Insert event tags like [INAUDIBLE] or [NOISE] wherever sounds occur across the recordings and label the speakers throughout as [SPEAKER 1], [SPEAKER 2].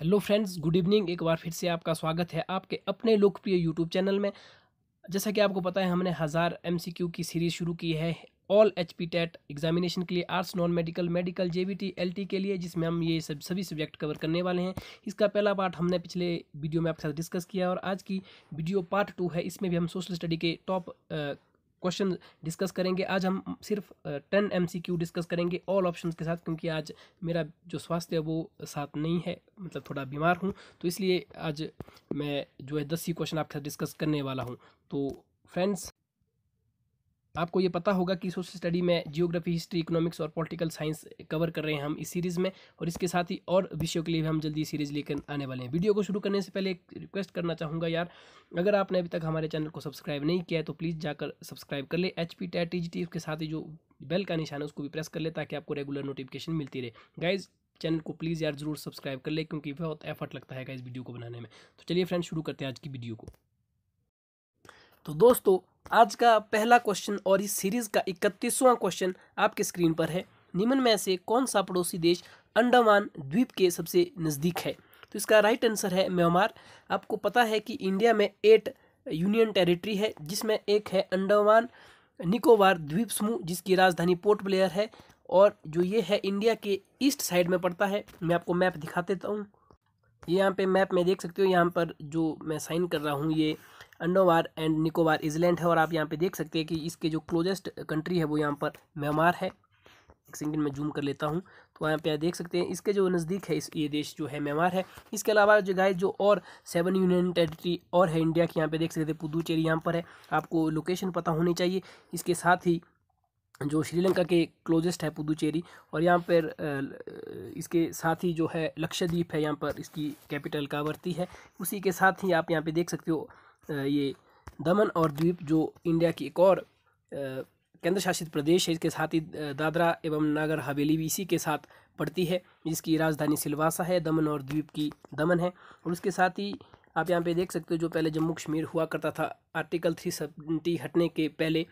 [SPEAKER 1] Hello friends good evening एक बार फिर से आपका स्वागत है आपके अपने लोकप्रिय यूट्यूब चैनल में जैसा कि आपको पता है हमने हज़ार एमसीक्यू की सीरीज़ शुरू की है all H P TET examination के लिए arts non medical medical J B T L T के लिए जिसमें हम ये सब सभी सब्जेक्ट कवर करने वाले हैं इसका पहला पार्ट हमने पिछले वीडियो में आपके साथ डिस्कस किया और आज की वीडियो पार्ट टू है इसमें भी हम सोशल स्टडी के टॉप क्वेश्चन डिस्कस करेंगे आज हम सिर्फ ten M C Q discuss करेंगे ऑल ऑप्शन के साथ क्योंकि आज मेरा जो स्वास्थ्य है वो साथ नहीं है मतलब थोड़ा बीमार हूँ तो इसलिए आज मैं जो है दस ही क्वेश्चन आपके साथ डिस्कस करने वाला हूँ तो फ्रेंड्स आपको ये पता होगा कि सोशल स्टडी में जियोग्राफी हिस्ट्री इकोनॉमिक्स और पॉलिटिकल साइंस कवर कर रहे हैं हम इस सीरीज़ में और इसके साथ ही और विषयों के लिए भी हम जल्दी सीरीज़ लेकर आने वाले हैं वीडियो को शुरू करने से पहले एक रिक्वेस्ट करना चाहूँगा यार अगर आपने अभी तक हमारे चैनल को सब्सक्राइब नहीं किया है तो प्लीज़ जाकर सब्सक्राइब कर ले एच पी टैट टी के साथ ही जो बेल का निशान है उसको भी प्रेस कर ले ताकि आपको रेगुलर नोटिफिकेशन मिलती रहे गाइज चैनल को प्लीज़ यार जरूर सब्सक्राइब कर ले क्योंकि बहुत एफर्ट लगता है इस वीडियो को बनाने में तो चलिए फ्रेंड शुरू करते हैं आज की वीडियो को तो दोस्तों आज का पहला क्वेश्चन और इस सीरीज़ का इकतीसवां क्वेश्चन आपके स्क्रीन पर है निम्न में से कौन सा पड़ोसी देश अंडमान द्वीप के सबसे नज़दीक है तो इसका राइट आंसर है म्यांमार आपको पता है कि इंडिया में एट यूनियन टेरिटरी है जिसमें एक है अंडमान निकोबार द्वीप समूह जिसकी राजधानी पोर्ट ब्लेयर है और जो ये है इंडिया के ईस्ट साइड में पड़ता है मैं आपको मैप दिखा देता हूँ ये यहाँ पे मैप में देख सकते हो यहाँ पर जो मैं साइन कर रहा हूँ ये अंडोवार एंड निकोबार इजलैंड है और आप यहाँ पे देख सकते हैं कि इसके जो क्लोजेस्ट कंट्री है वो यहाँ पर म्यांमार है एक सेकेंड में जूम कर लेता हूँ तो यहाँ पे आप देख सकते हैं इसके जो नज़दीक है इस ये देश जो है म्यांमार है इसके अलावा जो गाय जो और सेवन यूनियन टेरिटरी और है इंडिया की यहाँ पर देख सकते हैं पुदुचेरी यहाँ पर है आपको लोकेशन पता होनी चाहिए इसके साथ ही जो श्रीलंका के क्लोजेस्ट है पुदुचेरी और यहाँ पर इसके साथ ही जो है लक्षद्वीप है यहाँ पर इसकी कैपिटल कावर्ती है उसी के साथ ही आप यहाँ पे देख सकते हो ये दमन और द्वीप जो इंडिया की एक और केंद्र शासित प्रदेश है इसके साथ ही दादरा एवं नागर हवेली भी इसी के साथ पड़ती है जिसकी राजधानी सिलवासा है दमन और द्वीप की दमन है और उसके साथ ही आप यहाँ पे देख सकते हो जो पहले जम्मू कश्मीर हुआ करता था आर्टिकल थ्री सेवेंटी हटने के पहले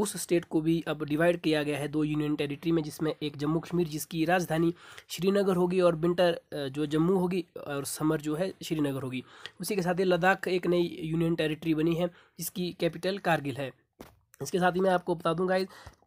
[SPEAKER 1] उस स्टेट को भी अब डिवाइड किया गया है दो यूनियन टेरिटरी में जिसमें एक जम्मू कश्मीर जिसकी राजधानी श्रीनगर होगी और विंटर जो जम्मू होगी और समर जो है श्रीनगर होगी उसी के साथ ही लद्दाख एक नई यूनियन टेरिटरी बनी है जिसकी कैपिटल कारगिल है इसके साथ ही मैं आपको बता दूंगा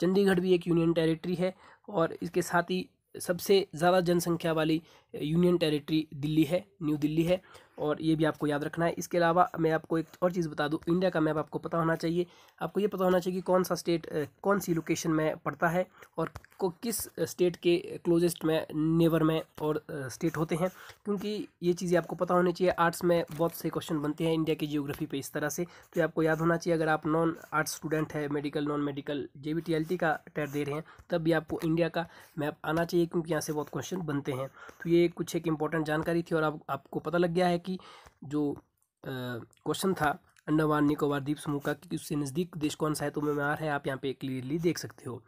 [SPEAKER 1] चंडीगढ़ भी एक यूनियन टेरिटरी है और इसके साथ ही सबसे ज़्यादा जनसंख्या वाली यूनियन टेरिटरी दिल्ली है न्यू दिल्ली है और ये भी आपको याद रखना है इसके अलावा मैं आपको एक और चीज़ बता दूँ इंडिया का मैप आपको पता होना चाहिए आपको ये पता होना चाहिए कि कौन सा स्टेट कौन सी लोकेशन में पड़ता है और को किस स्टेट के क्लोजेस्ट में नेवर में और स्टेट होते हैं क्योंकि ये चीज़ें आपको पता होनी चाहिए आर्ट्स में बहुत से क्वेश्चन बनते हैं इंडिया की जियोग्राफी पर इस तरह से तो ये आपको याद होना चाहिए अगर आप नॉन आर्ट्स स्टूडेंट है मेडिकल नॉन मेडिकल जे का टैर दे रहे हैं तब भी आपको इंडिया का मैप आना चाहिए क्योंकि यहाँ से बहुत क्वेश्चन बनते हैं तो ये कुछ एक इम्पोर्टेंट जानकारी थी और आप, आपको पता लग गया है कि जो क्वेश्चन था अंडमान निकोबार द्वीप समूह का कि उससे नज़दीक देश कौन सा है तो म्यांमार है आप यहाँ पे क्लियरली देख सकते हो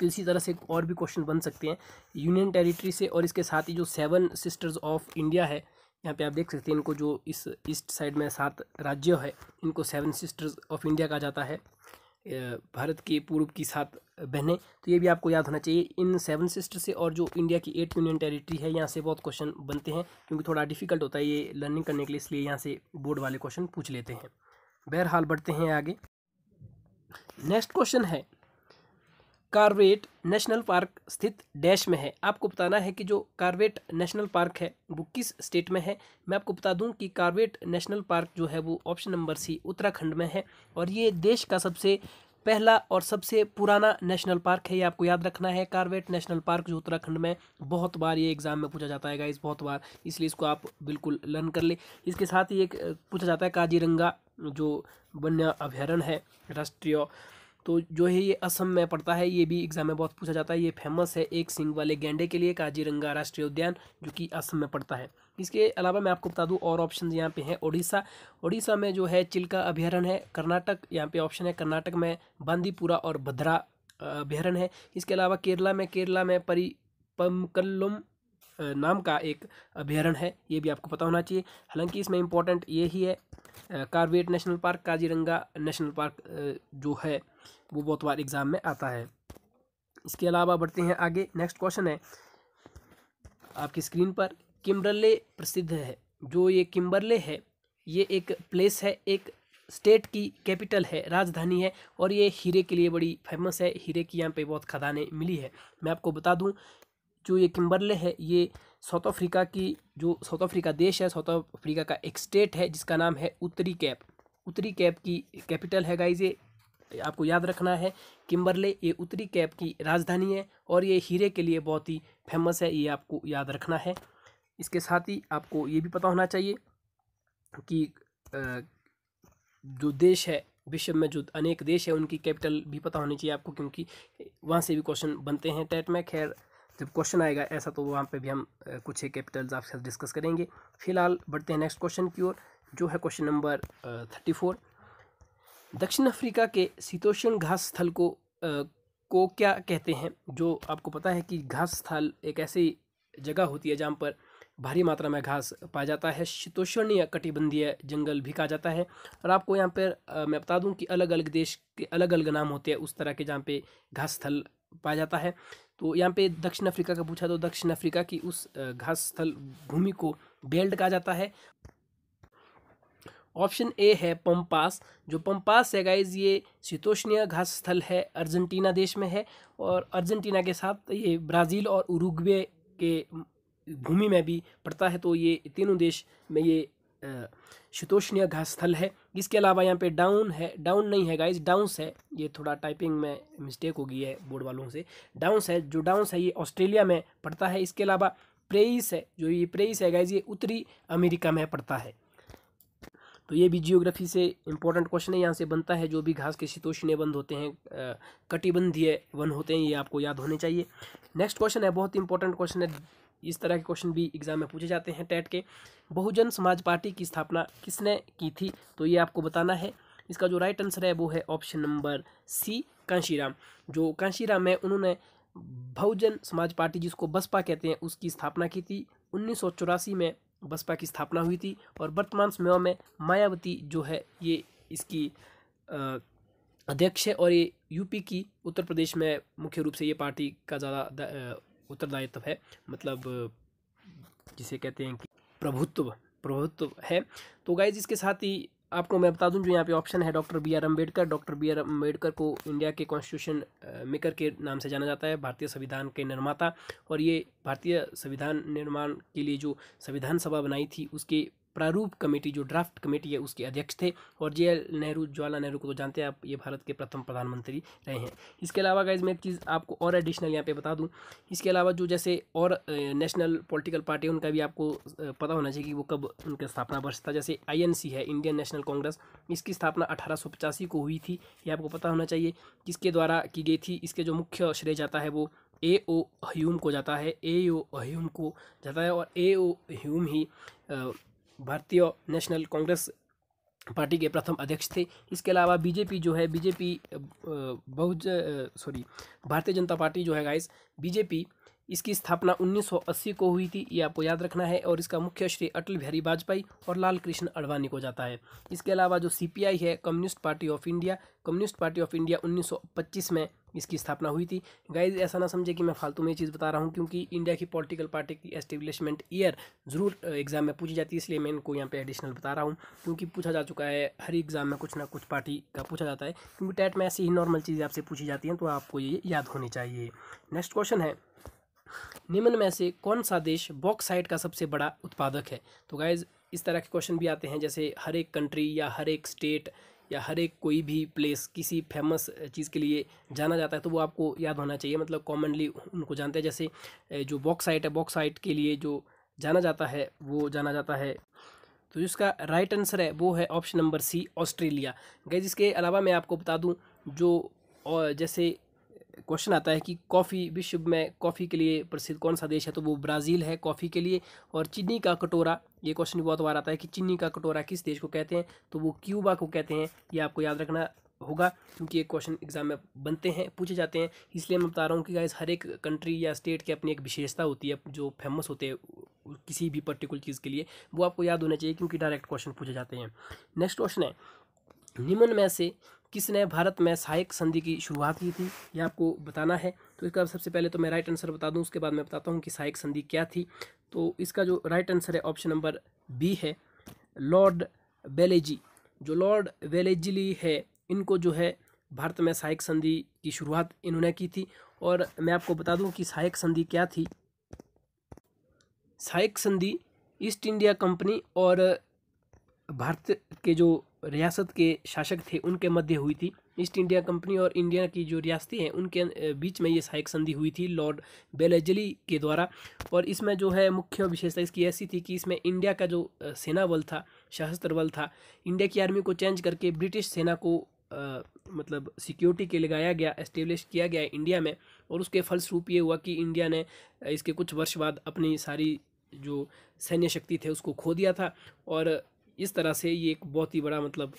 [SPEAKER 1] तो इसी तरह से और भी क्वेश्चन बन सकते हैं यूनियन टेरिटरी से और इसके साथ ही जो सेवन सिस्टर्स ऑफ इंडिया है यहाँ पे आप देख सकते हैं इनको जो इस ईस्ट साइड में सात राज्य है इनको सेवन सिस्टर्स ऑफ इंडिया कहा जाता है भारत के पूर्व की सात बहनें तो ये भी आपको याद होना चाहिए इन सेवन सिस्टर से और जो इंडिया की एट यूनियन टेरिटरी है यहाँ से बहुत क्वेश्चन बनते हैं क्योंकि थोड़ा डिफिकल्ट होता है ये लर्निंग करने के लिए इसलिए यहाँ से बोर्ड वाले क्वेश्चन पूछ लेते हैं बहरहाल बढ़ते हैं आगे नेक्स्ट क्वेश्चन है कार्वेट नेशनल पार्क स्थित डैश में है आपको बताना है कि जो कार्वेट नेशनल पार्क है वो किस स्टेट में है मैं आपको बता दूं कि कार्वेट नेशनल पार्क जो है वो ऑप्शन नंबर सी उत्तराखंड में है और ये देश का सबसे पहला और सबसे पुराना नेशनल पार्क है ये आपको याद रखना है कार्वेट नेशनल पार्क जो उत्तराखंड में बहुत बार ये एग्ज़ाम में पूछा जाता है गाइस बहुत बार इसलिए इसको आप बिल्कुल लर्न कर ले इसके साथ ही एक पूछा जाता है काजीरंगा जो वन्य अभ्यारण्य है राष्ट्रीय तो जो है ये असम में पड़ता है ये भी एग्जाम में बहुत पूछा जाता है ये फेमस है एक सिंग वाले गेंडे के लिए काजीरंगा राष्ट्रीय उद्यान जो कि असम में पड़ता है इसके अलावा मैं आपको बता दूं और ऑप्शन यहाँ पे हैं ओडिशा ओडिशा में जो है चिल्का अभ्यारण है कर्नाटक यहाँ पे ऑप्शन है कर्नाटक में बांदीपुरा और भद्रा अभ्यारण है इसके अलावा केरला में केरला में परी पमकल्लम नाम का एक अभ्यारण है ये भी आपको पता होना चाहिए हालांकि इसमें इम्पोर्टेंट ये ही है Corbett national park Kaziranga national park जो है वो बहुत बार एग्ज़ाम में आता है इसके अलावा बढ़ते हैं आगे नेक्स्ट क्वेश्चन है आपकी स्क्रीन पर किम्बरले प्रसिद्ध है जो ये किम्बरले है ये एक प्लेस है एक स्टेट की कैपिटल है राजधानी है और ये हीरे के लिए बड़ी फेमस है हीरे की यहाँ पे बहुत खदानें मिली है मैं आपको बता दूं जो ये किम्बरले है ये साउथ अफ्रीका की जो साउथ अफ्रीका देश है साउथ अफ्रीका का एक स्टेट है जिसका नाम है उत्तरी कैप उत्तरी कैप की कैपिटल है गाइज ये आपको याद रखना है किम्बरले ये उत्तरी कैप की राजधानी है और ये हीरे के लिए बहुत ही फेमस है ये आपको याद रखना है इसके साथ ही आपको ये भी पता होना चाहिए कि जो देश है विश्व में जो अनेक देश है उनकी कैपिटल भी पता होनी चाहिए आपको क्योंकि वहाँ से भी क्वेश्चन बनते हैं टेट में खैर जब क्वेश्चन आएगा ऐसा तो वहाँ पे भी हम कुछ कैपिटल्स आपके साथ डिस्कस करेंगे फिलहाल बढ़ते हैं नेक्स्ट क्वेश्चन की ओर जो है क्वेश्चन नंबर थर्टी फोर दक्षिण अफ्रीका के शीतोषण घास स्थल को आ, को क्या कहते हैं जो आपको पता है कि घास स्थल एक ऐसी जगह होती है जहाँ पर भारी मात्रा में घास पाया जाता है शीतोषण या कटिबंधीय जंगल भी कहा जाता है और आपको यहाँ पर मैं बता दूँ कि अलग अलग देश के अलग अलग नाम होते हैं उस तरह के जहाँ पे घास स्थल पाया जाता है तो यहाँ पे दक्षिण अफ्रीका का पूछा तो दक्षिण अफ्रीका की उस घास स्थल भूमि को बेल्ट कहा जाता है ऑप्शन ए है पम्पास जो पम्पास है गाइज ये शीतोष्णीय घास स्थल है अर्जेंटीना देश में है और अर्जेंटीना के साथ ये ब्राज़ील और उरुग्वे के भूमि में भी पड़ता है तो ये तीनों देश में ये शीतोष्णीय घास स्थल है इसके अलावा यहाँ पे डाउन है डाउन नहीं है गाइस डाउंस है ये थोड़ा टाइपिंग में मिस्टेक हो गई है बोर्ड वालों से डाउंस है जो डाउंस है ये ऑस्ट्रेलिया में पड़ता है इसके अलावा प्रेइस है जो ये प्रेइस है गाइज ये उत्तरी अमेरिका में पड़ता है तो ये भी जियोग्राफी से इंपॉर्टेंट क्वेश्चन है यहाँ से बनता है जो भी घास के शीतोष्णीय बंद होते हैं कटिबंधीय वन होते हैं ये आपको याद होने चाहिए नेक्स्ट क्वेश्चन है बहुत इंपॉर्टेंट क्वेश्चन है इस तरह के क्वेश्चन भी एग्जाम में पूछे जाते हैं टेट के बहुजन समाज पार्टी की स्थापना किसने की थी तो ये आपको बताना है इसका जो राइट आंसर है वो है ऑप्शन नंबर सी कांशीराम जो कांशीराम है उन्होंने बहुजन समाज पार्टी जिसको बसपा कहते हैं उसकी स्थापना की थी उन्नीस में बसपा की स्थापना हुई थी और वर्तमान समय में मायावती जो है ये इसकी अध्यक्ष है और ये यूपी की उत्तर प्रदेश में मुख्य रूप से ये पार्टी का ज़्यादा उत्तरदायित्व है मतलब जिसे कहते हैं कि प्रभुत्व प्रभुत्व है तो गाइज इसके साथ ही आपको मैं बता दूं जो यहाँ पे ऑप्शन है doctor B R Ambedkar doctor B R Ambedkar को इंडिया के कॉन्स्टिट्यूशन मेकर के नाम से जाना जाता है भारतीय संविधान के निर्माता और ये भारतीय संविधान निर्माण के लिए जो संविधान सभा बनाई थी उसके प्रारूप कमेटी जो ड्राफ्ट कमेटी है उसके अध्यक्ष थे और जे नेहरू जवाहरलाल नेहरू को तो जानते हैं आप ये भारत के प्रथम प्रधानमंत्री रहे हैं इसके अलावा गाइज मैं एक चीज़ आपको और एडिशनल यहाँ पे बता दूँ इसके अलावा जो जैसे और नेशनल पॉलिटिकल पार्टी उनका भी आपको पता होना चाहिए कि वो कब उनका स्थापना वर्ष था जैसे आई है इंडियन नेशनल कांग्रेस इसकी स्थापना अठारह को हुई थी ये आपको पता होना चाहिए किसके द्वारा की गई थी इसके जो मुख्य श्रेय जाता है वो ए ओ ह्यूम को जाता है ए ओ ह्यूम को जाता है और ए ओ ह्यूम ही भारतीय नेशनल कांग्रेस पार्टी के प्रथम अध्यक्ष थे इसके अलावा बीजेपी जो है बीजेपी बहुत सॉरी भारतीय जनता पार्टी जो है गाइस बीजेपी इसकी स्थापना 1980 को हुई थी ये आपको याद रखना है और इसका मुख्य श्री अटल बिहारी वाजपेयी और लाल कृष्ण अडवाणी को जाता है इसके अलावा जो सीपीआई है communist party of India communist party of India 1925 में इसकी स्थापना हुई थी गाइज ऐसा ना समझे कि मैं फालतू में ये चीज़ बता रहा हूँ क्योंकि इंडिया की पॉलिटिकल पार्टी की एस्टेब्लिशमेंट ईयर ज़रूर एग्ज़ाम में पूछी जाती है इसलिए मैं इनको यहाँ पे एडिशनल बता रहा हूँ क्योंकि पूछा जा चुका है हर एग्ज़ाम में कुछ ना कुछ पार्टी का पूछा जाता है क्योंकि टैट में ऐसी ही नॉर्मल चीज़ें आपसे पूछी जाती हैं तो आपको ये याद होनी चाहिए नेक्स्ट क्वेश्चन है निम्न में से कौन सा देश बॉक्साइट का सबसे बड़ा उत्पादक है तो गाइज इस तरह के क्वेश्चन भी आते हैं जैसे हर एक कंट्री या हर एक स्टेट या हर एक कोई भी प्लेस किसी फेमस चीज़ के लिए जाना जाता है तो वो आपको याद होना चाहिए मतलब कॉमनली उनको जानते हैं जैसे जो बॉक्साइट है बॉक्साइट के लिए जो जाना जाता है वो जाना जाता है तो जिसका राइट आंसर है वो है ऑप्शन नंबर सी ऑस्ट्रेलिया गैज इसके अलावा मैं आपको बता दूँ जो और जैसे क्वेश्चन आता है कि कॉफ़ी विश्व में कॉफ़ी के लिए प्रसिद्ध कौन सा देश है तो वो ब्राज़ील है कॉफ़ी के लिए और चीनी का कटोरा ये क्वेश्चन बहुत बार आता है कि चीनी का कटोरा किस देश को कहते हैं तो वो क्यूबा को कहते हैं ये आपको याद रखना होगा क्योंकि ये क्वेश्चन एग्जाम में बनते हैं पूछे जाते हैं इसलिए मैं बता रहा हूँ कि गाइस हर एक कंट्री या स्टेट की अपनी एक विशेषता होती है जो फेमस होते हैं किसी भी पर्टिकुलर चीज़ के लिए वो आपको याद होना चाहिए क्योंकि डायरेक्ट क्वेश्चन पूछे जाते हैं नेक्स्ट क्वेश्चन है निम्न में से किसने भारत में सहायक संधि की शुरुआत की थी यह आपको बताना है तो इसका सबसे पहले तो मैं राइट आंसर बता दूं उसके बाद मैं बताता हूँ कि सहायक संधि क्या थी तो इसका जो राइट आंसर है ऑप्शन नंबर बी है लॉर्ड वेलेजी जो लॉर्ड वेलेजली है इनको जो है भारत में सहायक संधि की शुरुआत इन्होंने की थी और मैं आपको बता दूं कि सहायक संधि क्या थी सहायक संधि ईस्ट इंडिया कंपनी और भारत के जो रियासत के शासक थे उनके मध्य हुई थी ईस्ट इंडिया कंपनी और इंडिया की जो रियासती हैं उनके अं, बीच में ये सहायक संधि हुई थी लॉर्ड बेलेजली के द्वारा और इसमें जो है मुख्य विशेषता इसकी ऐसी थी कि इसमें इंडिया का जो सेना बल था सशस्त्र बल था इंडिया की आर्मी को चेंज करके ब्रिटिश सेना को आ, मतलब सिक्योरिटी के लगाया गया एस्टेब्लिश किया गया इंडिया में और उसके फलस्वरूप ये हुआ कि इंडिया ने इसके कुछ वर्ष बाद अपनी सारी जो सैन्य शक्ति थे उसको खो दिया था और इस तरह से ये एक बहुत ही बड़ा मतलब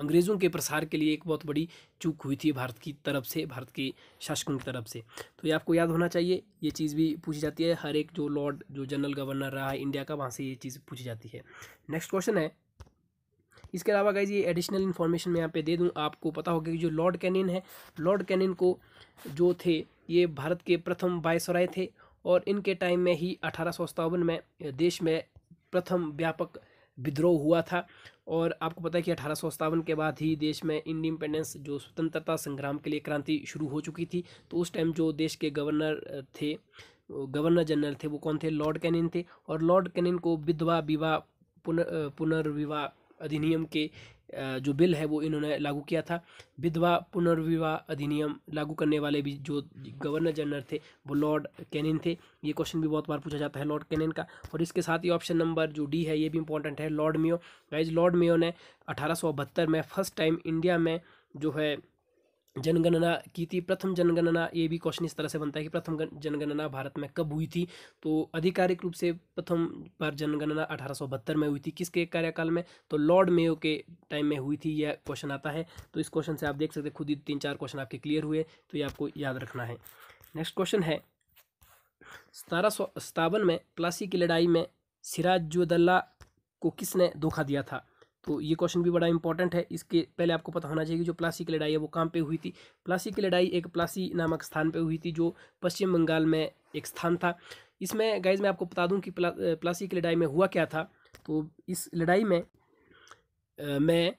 [SPEAKER 1] अंग्रेज़ों के प्रसार के लिए एक बहुत बड़ी चूक हुई थी भारत की तरफ से भारत के शासकों की तरफ से तो ये आपको याद होना चाहिए ये चीज़ भी पूछी जाती है हर एक जो लॉर्ड जो जनरल गवर्नर रहा है इंडिया का वहाँ से ये चीज़ पूछी जाती है नेक्स्ट क्वेश्चन है इसके अलावा गाइज ये एडिशनल इन्फॉर्मेशन मैं यहाँ पे दे दूँ आपको पता होगा कि जो लॉर्ड कैनिन है लॉर्ड कैनिन को जो थे ये भारत के प्रथम वायसराय थे और इनके टाइम में ही अठारह में देश में प्रथम व्यापक विद्रोह हुआ था और आपको पता है कि अठारह के बाद ही देश में इंडिपेंडेंस जो स्वतंत्रता संग्राम के लिए क्रांति शुरू हो चुकी थी तो उस टाइम जो देश के गवर्नर थे गवर्नर जनरल थे वो कौन थे लॉर्ड कैनिन थे और लॉर्ड कैनिन को विधवा विवाह पुन पुनर्विवाह अधिनियम के जो बिल है वो इन्होंने लागू किया था विधवा पुनर्विवाह अधिनियम लागू करने वाले भी जो गवर्नर जनरल थे वो लॉर्ड कैनिन थे ये क्वेश्चन भी बहुत बार पूछा जाता है लॉर्ड कैनिन का और इसके साथ ही ऑप्शन नंबर जो डी है ये भी इंपॉर्टेंट है Lord Mayo guys Lord Mayo ने अठारह में फर्स्ट टाइम इंडिया में जो है हम्म। जनगणना की थी प्रथम जनगणना ये भी क्वेश्चन इस तरह से बनता है कि प्रथम जनगणना भारत में कब हुई थी तो आधिकारिक रूप से प्रथम बार जनगणना अठारह में हुई थी किसके कार्यकाल में तो लॉर्ड मेयो के टाइम में हुई थी यह क्वेश्चन आता है तो इस क्वेश्चन से आप देख सकते खुद ही तीन चार क्वेश्चन आपके क्लियर हुए तो ये आपको याद रखना है नेक्स्ट क्वेश्चन है सतारह सौ सतावन में प्लासी की लड़ाई में सिराजुद्दौला को किसने धोखा दिया था तो ये क्वेश्चन भी बड़ा इंपॉर्टेंट है इसके पहले आपको पता होना चाहिए कि जो प्लासी की लड़ाई है वो कहाँ पे हुई थी प्लासी की लड़ाई एक प्लासी नामक स्थान पे हुई थी जो पश्चिम बंगाल में एक स्थान था इसमें गाइज मैं आपको बता दूं कि प्ला, प्लासी की लड़ाई में हुआ क्या था तो इस लड़ाई में आ, मैं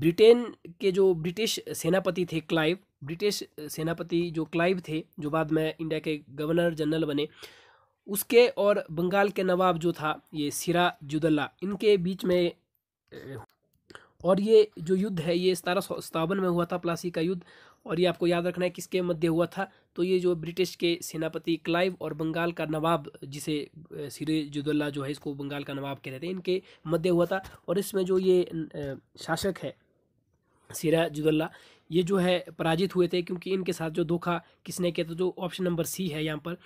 [SPEAKER 1] ब्रिटेन के जो ब्रिटिश सेनापति थे क्लाइव ब्रिटिश सेनापति जो क्लाइव थे जो बाद में इंडिया के गवर्नर जनरल बने उसके और बंगाल के नवाब जो था ये सिरा जुदल्ला इनके बीच में और ये जो युद्ध है ये सतारह सौ सतावन में हुआ था प्लासी का युद्ध और ये आपको याद रखना है किसके मध्य हुआ था तो ये जो ब्रिटिश के सेनापति क्लाइव और बंगाल का नवाब जिसे जुदुल्ला जो है इसको बंगाल का नवाब कहते थे इनके मध्य हुआ था और इसमें जो ये शासक है जुदुल्ला ये जो है पराजित हुए थे क्योंकि इनके साथ जो धोखा किसने किया था जो ऑप्शन नंबर सी है यहाँ पर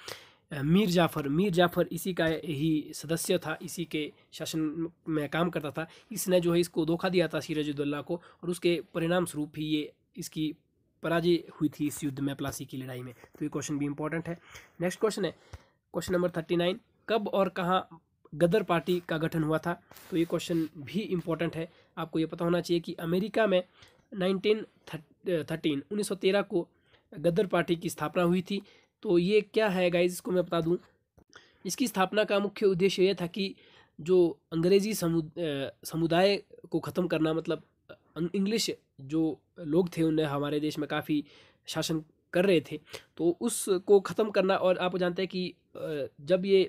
[SPEAKER 1] मीर जाफ़र मीर जाफ़र इसी का ही सदस्य था इसी के शासन में काम करता था इसने जो है इसको धोखा दिया था सीरजुद्दौला को और उसके परिणाम स्वरूप ही ये इसकी पराजय हुई थी इस युद्ध में प्लासी की लड़ाई में तो ये क्वेश्चन भी इंपॉर्टेंट है नेक्स्ट क्वेश्चन है क्वेश्चन नंबर थर्टी नाइन कब और कहाँ गदर पार्टी का गठन हुआ था तो ये क्वेश्चन भी इम्पोर्टेंट है आपको ये पता होना चाहिए कि अमेरिका में नाइनटीन थर्टीन उन्नीस को गदर पार्टी की स्थापना हुई थी तो ये क्या है गाइज इसको मैं बता दूँ इसकी स्थापना का मुख्य उद्देश्य यह था कि जो अंग्रेजी समुदाय को ख़त्म करना मतलब इंग्लिश जो लोग थे उन्हें हमारे देश में काफ़ी शासन कर रहे थे तो उसको ख़त्म करना और आप जानते हैं कि जब ये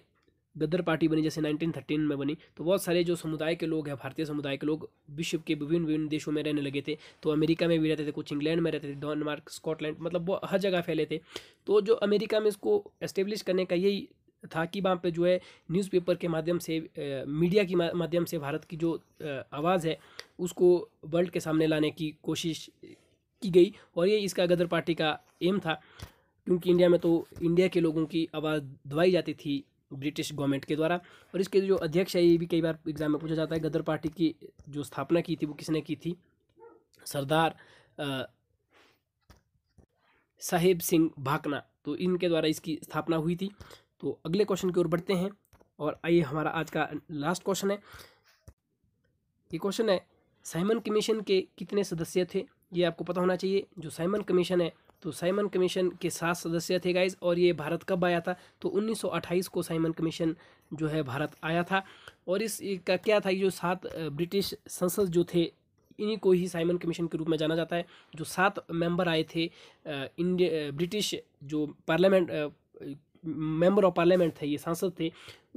[SPEAKER 1] गदर पार्टी बनी जैसे 1913 में बनी तो बहुत सारे जो समुदाय के लोग हैं भारतीय समुदाय के लोग विश्व के विभिन्न विभिन्न देशों में रहने लगे थे तो अमेरिका में भी रहते थे कुछ इंग्लैंड में रहते थे डॉनमार्क स्कॉटलैंड मतलब वो हर जगह फैले थे तो जो अमेरिका में इसको एस्टेब्लिश करने का यही था कि वहाँ पे जो है न्यूज़पेपर के माध्यम से मीडिया की माध्यम से भारत की जो आवाज़ है उसको वर्ल्ड के सामने लाने की कोशिश की गई और ये इसका गदर पार्टी का एम था क्योंकि इंडिया में तो इंडिया के लोगों की आवाज़ दबाई जाती थी ब्रिटिश गवर्नमेंट के द्वारा और इसके जो अध्यक्ष है ये भी कई बार एग्जाम में पूछा जाता है गदर पार्टी की जो स्थापना की थी वो किसने की थी सरदार साहेब सिंह भाकना तो इनके द्वारा इसकी स्थापना हुई थी तो अगले क्वेश्चन की ओर बढ़ते हैं और आइए हमारा आज का लास्ट क्वेश्चन है ये क्वेश्चन है साइमन कमीशन के कितने सदस्य थे ये आपको पता होना चाहिए जो साइमन कमीशन है तो साइमन कमीशन के सात सदस्य थे गाइज और ये भारत कब आया था तो 1928 को साइमन कमीशन जो है भारत आया था और इस का क्या था ये जो सात ब्रिटिश संसद जो थे इन्हीं को ही साइमन कमीशन के रूप में जाना जाता है जो सात मेंबर आए थे इंडिया ब्रिटिश जो पार्लियामेंट मेंबर ऑफ पार्लियामेंट थे ये सांसद थे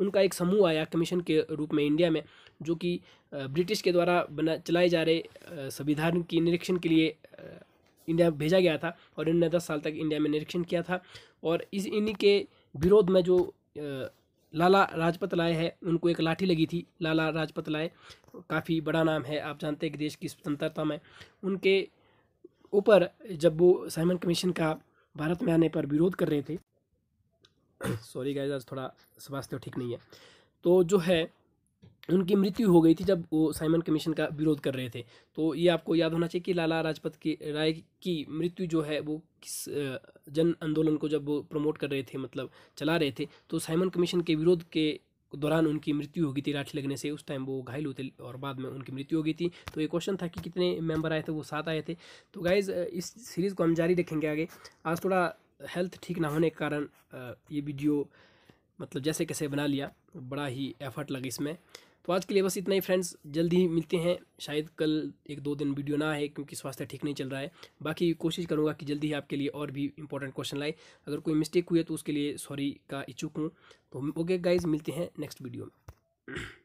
[SPEAKER 1] उनका एक समूह आया कमीशन के रूप में इंडिया में जो कि ब्रिटिश के द्वारा बना चलाए जा रहे संविधान की निरीक्षण के लिए इंडिया भेजा गया था और इन्होंने दस साल तक इंडिया में निरीक्षण किया था और इस इन्हीं के विरोध में जो लाला लाजपत राय है उनको एक लाठी लगी थी लाला लाजपत राय काफ़ी बड़ा नाम है आप जानते हैं कि देश की स्वतंत्रता में उनके ऊपर जब वो साइमन कमीशन का भारत में आने पर विरोध कर रहे थे [COUGHS] सॉरी गाइज आज थोड़ा स्वास्थ्य ठीक नहीं है तो जो है उनकी मृत्यु हो गई थी जब वो साइमन कमीशन का विरोध कर रहे थे तो ये आपको याद होना चाहिए कि लाला राजपत की राय की मृत्यु जो है वो किस जन आंदोलन को जब वो प्रमोट कर रहे थे मतलब चला रहे थे तो साइमन कमीशन के विरोध के दौरान उनकी मृत्यु हो गई थी राठी लगने से उस टाइम वो घायल होते और बाद में उनकी मृत्यु हो गई थी तो ये क्वेश्चन था कि कितने मेंबर आए थे वो सात आए थे तो गाइज इस सीरीज़ को हम जारी रखेंगे आगे आज थोड़ा हेल्थ ठीक ना होने के कारण ये वीडियो मतलब जैसे कैसे बना लिया बड़ा ही एफर्ट लगा इसमें तो आज के लिए बस इतना ही फ्रेंड्स जल्दी ही मिलते हैं शायद कल एक दो दिन वीडियो ना आए क्योंकि स्वास्थ्य ठीक नहीं चल रहा है बाकी कोशिश करूँगा कि जल्दी ही आपके लिए और भी इंपॉर्टेंट क्वेश्चन लाए अगर कोई मिस्टेक हुई है तो उसके लिए सॉरी का इच्छुक हूँ तो ओके गाइज मिलते हैं नेक्स्ट वीडियो में